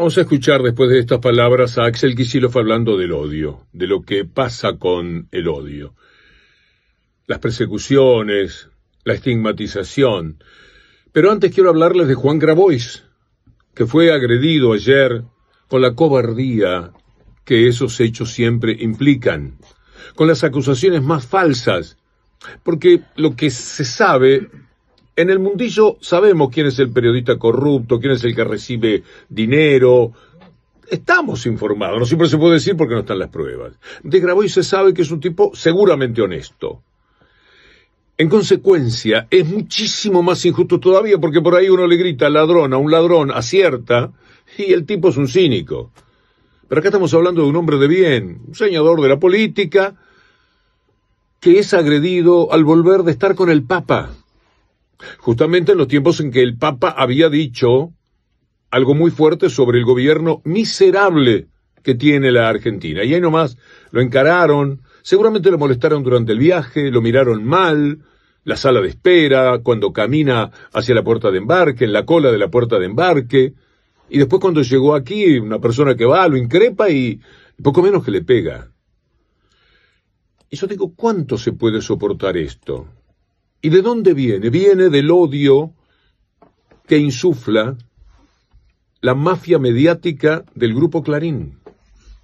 Vamos a escuchar después de estas palabras a Axel Kicillof hablando del odio, de lo que pasa con el odio. Las persecuciones, la estigmatización. Pero antes quiero hablarles de Juan Grabois, que fue agredido ayer con la cobardía que esos hechos siempre implican, con las acusaciones más falsas, porque lo que se sabe en el mundillo sabemos quién es el periodista corrupto, quién es el que recibe dinero. Estamos informados, no siempre se puede decir porque no están las pruebas. De Grabois se sabe que es un tipo seguramente honesto. En consecuencia, es muchísimo más injusto todavía porque por ahí uno le grita ladrón a un ladrón, acierta, y el tipo es un cínico. Pero acá estamos hablando de un hombre de bien, un señador de la política, que es agredido al volver de estar con el Papa justamente en los tiempos en que el Papa había dicho algo muy fuerte sobre el gobierno miserable que tiene la Argentina. Y ahí nomás lo encararon, seguramente lo molestaron durante el viaje, lo miraron mal, la sala de espera, cuando camina hacia la puerta de embarque, en la cola de la puerta de embarque, y después cuando llegó aquí, una persona que va, lo increpa y poco menos que le pega. Y yo digo, ¿cuánto se puede soportar esto? ¿Y de dónde viene? Viene del odio que insufla la mafia mediática del grupo Clarín.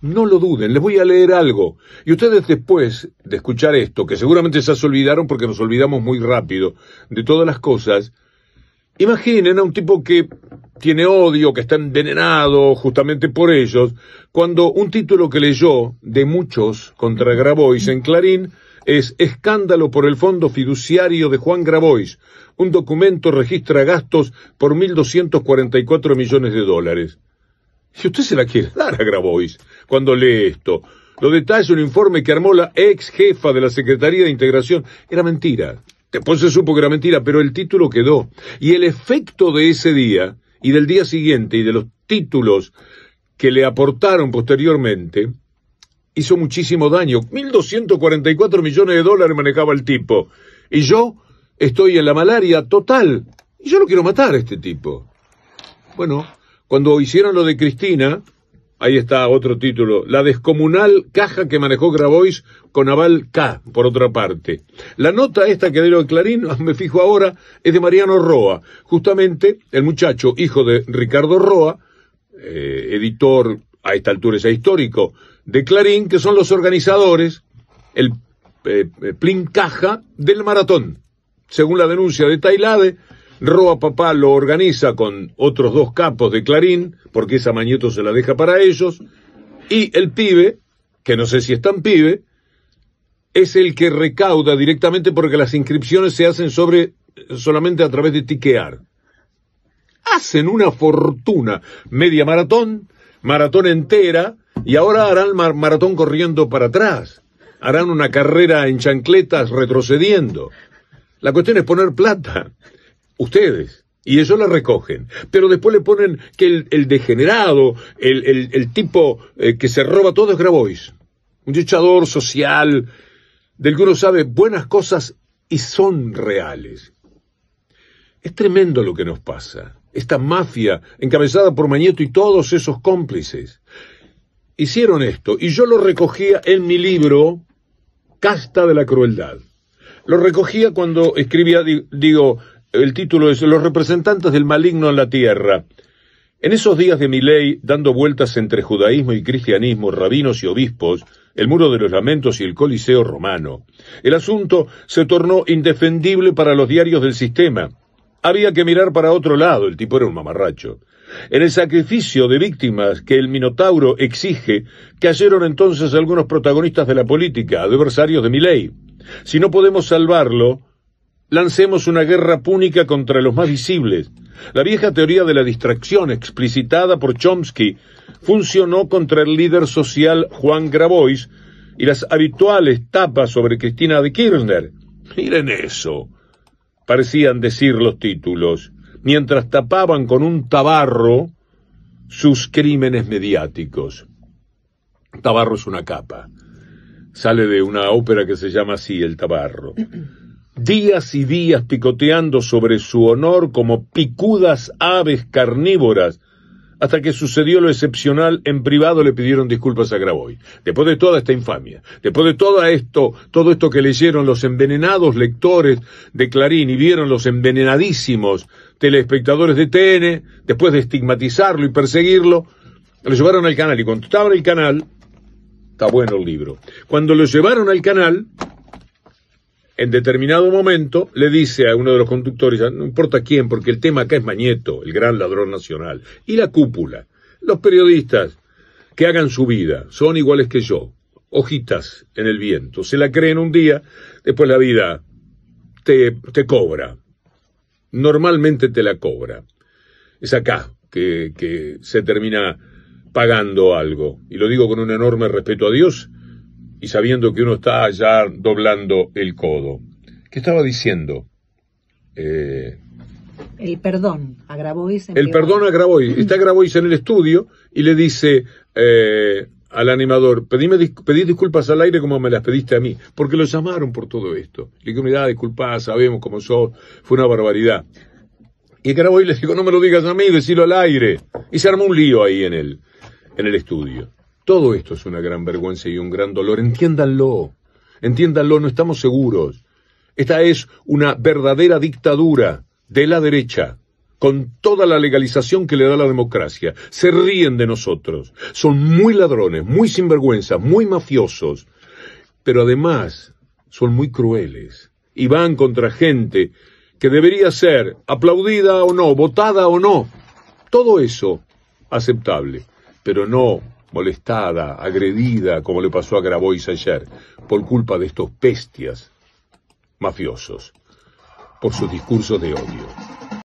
No lo duden, les voy a leer algo. Y ustedes después de escuchar esto, que seguramente se olvidaron porque nos olvidamos muy rápido de todas las cosas, imaginen a un tipo que tiene odio, que está envenenado justamente por ellos, cuando un título que leyó de muchos contra Grabois en Clarín es Escándalo por el Fondo Fiduciario de Juan Grabois. Un documento registra gastos por 1.244 millones de dólares. Y usted se la quiere dar a Grabois cuando lee esto. Lo detalla un informe que armó la ex jefa de la Secretaría de Integración. Era mentira. Después se supo que era mentira, pero el título quedó. Y el efecto de ese día y del día siguiente y de los títulos que le aportaron posteriormente hizo muchísimo daño. 1.244 millones de dólares manejaba el tipo. Y yo estoy en la malaria total. Y yo no quiero matar a este tipo. Bueno, cuando hicieron lo de Cristina, ahí está otro título, la descomunal caja que manejó Grabois con aval K, por otra parte. La nota esta que el Clarín, me fijo ahora, es de Mariano Roa. Justamente el muchacho, hijo de Ricardo Roa, eh, editor a esta altura es histórico de Clarín, que son los organizadores, el eh, eh, Plincaja del maratón. Según la denuncia de Tailade, Roa Papá lo organiza con otros dos capos de Clarín, porque esa mañeto se la deja para ellos, y el pibe, que no sé si es tan pibe, es el que recauda directamente porque las inscripciones se hacen sobre solamente a través de tiquear. Hacen una fortuna, media maratón, maratón entera, y ahora harán maratón corriendo para atrás. Harán una carrera en chancletas retrocediendo. La cuestión es poner plata. Ustedes. Y ellos la recogen. Pero después le ponen que el, degenerado, el, tipo eh, que se roba todo es Grabois. Un luchador social, del que uno sabe buenas cosas y son reales. Es tremendo lo que nos pasa. Esta mafia encabezada por Mañeto y todos esos cómplices hicieron esto y yo lo recogía en mi libro Casta de la Crueldad. Lo recogía cuando escribía, digo, el título es Los representantes del maligno en la tierra. En esos días de mi ley, dando vueltas entre judaísmo y cristianismo, rabinos y obispos, el muro de los lamentos y el coliseo romano, el asunto se tornó indefendible para los diarios del sistema había que mirar para otro lado, el tipo era un mamarracho. En el sacrificio de víctimas que el Minotauro exige, cayeron entonces algunos protagonistas de la política, adversarios de mi ley. Si no podemos salvarlo, lancemos una guerra púnica contra los más visibles. La vieja teoría de la distracción explicitada por Chomsky funcionó contra el líder social Juan Grabois y las habituales tapas sobre Cristina de Kirchner. Miren eso parecían decir los títulos, mientras tapaban con un tabarro sus crímenes mediáticos. Tabarro es una capa. Sale de una ópera que se llama así, El Tabarro. Días y días picoteando sobre su honor como picudas aves carnívoras hasta que sucedió lo excepcional, en privado le pidieron disculpas a Graboy. Después de toda esta infamia, después de todo esto, todo esto que leyeron los envenenados lectores de Clarín y vieron los envenenadísimos telespectadores de TN, después de estigmatizarlo y perseguirlo, lo llevaron al canal. Y cuando estaba en el canal, está bueno el libro. Cuando lo llevaron al canal, en determinado momento le dice a uno de los conductores, ah, no importa quién, porque el tema acá es Mañeto, el gran ladrón nacional, y la cúpula, los periodistas que hagan su vida, son iguales que yo, hojitas en el viento, se la creen un día, después la vida te, cobra, normalmente te la cobra. Es acá que se termina pagando algo, y lo digo con un enorme respeto a Dios y sabiendo que uno está allá doblando el codo. ¿Qué estaba diciendo? Eh, el perdón a Grabois. el perdón a Grabois. Está Grabois en el estudio y le dice eh, al animador, pedime, pedí disculpas al aire como me las pediste a mí, porque lo llamaron por todo esto. Le digo, da disculpa, sabemos cómo sos, fue una barbaridad. Y Grabois le dijo, no me lo digas a mí, decilo al aire. Y se armó un lío ahí en el, en el estudio. Todo esto es una gran vergüenza y un gran dolor. Entiéndanlo. Entiéndanlo, no estamos seguros. Esta es una verdadera dictadura de la derecha, con toda la legalización que le da la democracia. Se ríen de nosotros. Son muy ladrones, muy sinvergüenzas, muy mafiosos. Pero además son muy crueles y van contra gente que debería ser aplaudida o no, votada o no. Todo eso aceptable, pero no molestada, agredida, como le pasó a Grabois ayer, por culpa de estos bestias mafiosos, por sus discursos de odio.